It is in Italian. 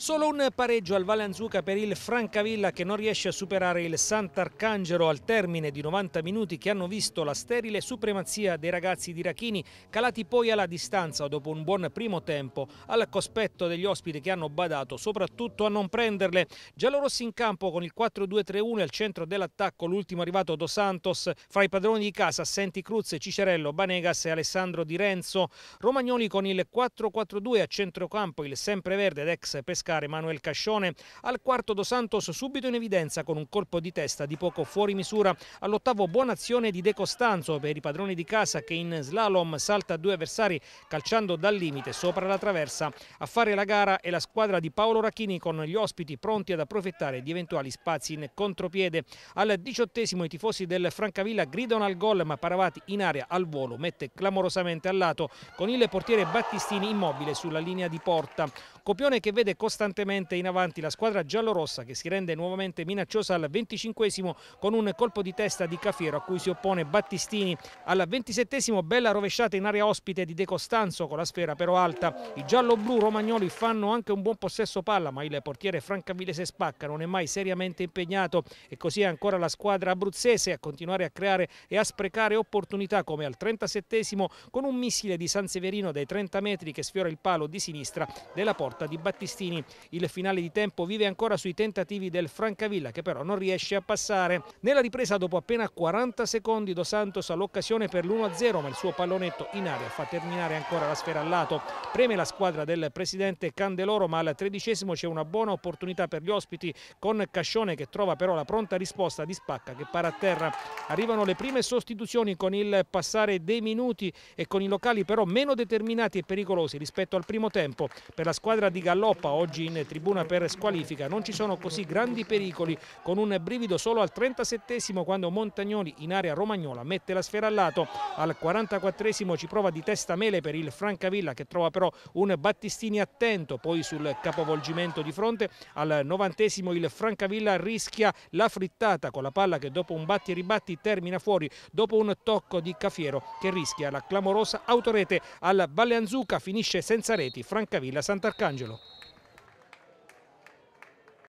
Solo un pareggio al Valanzuca per il Francavilla che non riesce a superare il Sant'Arcangelo al termine di 90 minuti che hanno visto la sterile supremazia dei ragazzi di Rachini calati poi alla distanza dopo un buon primo tempo al cospetto degli ospiti che hanno badato soprattutto a non prenderle. Giallorossi in campo con il 4-2-3-1 al centro dell'attacco l'ultimo arrivato Dos Santos fra i padroni di casa Senti Cruz, Cicerello, Banegas e Alessandro Di Renzo. Romagnoli con il 4-4-2 a centrocampo il sempreverde ed ex pescatore pescare Manuel Cascione. Al quarto Dos Santos subito in evidenza con un colpo di testa di poco fuori misura. All'ottavo buona azione di De Costanzo per i padroni di casa che in slalom salta due avversari calciando dal limite sopra la traversa. A fare la gara è la squadra di Paolo Racchini con gli ospiti pronti ad approfittare di eventuali spazi in contropiede. Al diciottesimo i tifosi del Francavilla gridano al gol ma Paravati in aria al volo mette clamorosamente al lato con il portiere Battistini immobile sulla linea di porta. Copione che vede Costanzo costantemente in avanti la squadra giallorossa che si rende nuovamente minacciosa al 25 con un colpo di testa di Cafiero a cui si oppone Battistini. Al 27 bella rovesciata in area ospite di De Costanzo con la sfera però alta. I giallo-blu romagnoli fanno anche un buon possesso palla ma il portiere Francavile se Spacca non è mai seriamente impegnato e così è ancora la squadra abruzzese a continuare a creare e a sprecare opportunità come al 37 con un missile di San Severino dai 30 metri che sfiora il palo di sinistra della porta di Battistini. Il finale di tempo vive ancora sui tentativi del Francavilla che però non riesce a passare. Nella ripresa dopo appena 40 secondi Dos Santos ha l'occasione per l'1-0 ma il suo pallonetto in aria fa terminare ancora la sfera al lato. Preme la squadra del presidente Candeloro ma al tredicesimo c'è una buona opportunità per gli ospiti con Cascione che trova però la pronta risposta di Spacca che para a terra. Arrivano le prime sostituzioni con il passare dei minuti e con i locali però meno determinati e pericolosi rispetto al primo tempo. Per la squadra di Galloppa oggi Oggi in tribuna per squalifica non ci sono così grandi pericoli con un brivido solo al 37 esimo quando Montagnoli in area romagnola mette la sfera al lato. Al 44 esimo ci prova di testa mele per il Francavilla che trova però un Battistini attento poi sul capovolgimento di fronte. Al 90 esimo il Francavilla rischia la frittata con la palla che dopo un batti e ribatti termina fuori dopo un tocco di Cafiero che rischia la clamorosa autorete. Al Valle Anzuca finisce senza reti Francavilla Sant'Arcangelo.